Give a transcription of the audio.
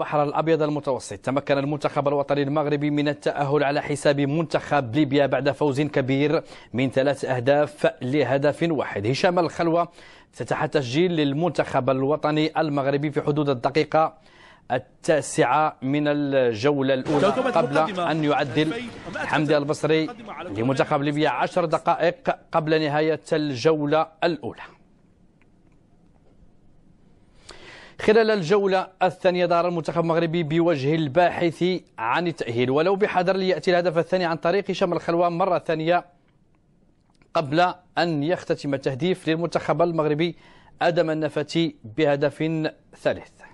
البحر الأبيض المتوسط تمكن المنتخب الوطني المغربي من التأهل على حساب منتخب ليبيا بعد فوز كبير من ثلاث أهداف لهدف واحد هشام الخلوة فتح تسجيل للمنتخب الوطني المغربي في حدود الدقيقة التاسعة من الجولة الأولى قبل أن يعدل حمدي البصري لمنتخب ليبيا عشر دقائق قبل نهاية الجولة الأولى خلال الجولة الثانية دار المنتخب المغربي بوجه الباحث عن التأهيل ولو بحذر ليأتي الهدف الثاني عن طريق هشام الخلوة مرة ثانية قبل أن يختتم التهديف للمنتخب المغربي آدم النفتي بهدف ثالث